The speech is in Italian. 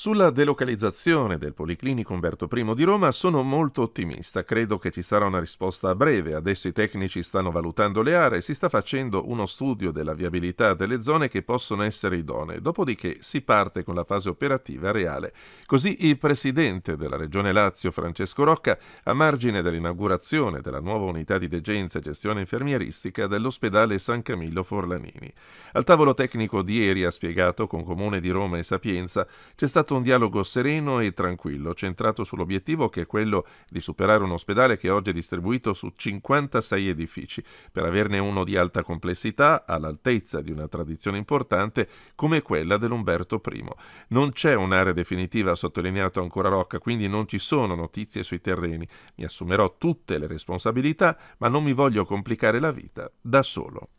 Sulla delocalizzazione del Policlinico Umberto I di Roma sono molto ottimista, credo che ci sarà una risposta a breve, adesso i tecnici stanno valutando le aree, si sta facendo uno studio della viabilità delle zone che possono essere idonee, dopodiché si parte con la fase operativa reale. Così il presidente della Regione Lazio, Francesco Rocca, a margine dell'inaugurazione della nuova unità di degenza e gestione infermieristica dell'ospedale San Camillo Forlanini. Al tavolo tecnico di ieri ha spiegato con Comune di Roma e Sapienza c'è stato stato un dialogo sereno e tranquillo, centrato sull'obiettivo che è quello di superare un ospedale che oggi è distribuito su 56 edifici, per averne uno di alta complessità, all'altezza di una tradizione importante come quella dell'Umberto I. Non c'è un'area definitiva, ha sottolineato ancora Rocca, quindi non ci sono notizie sui terreni. Mi assumerò tutte le responsabilità, ma non mi voglio complicare la vita da solo.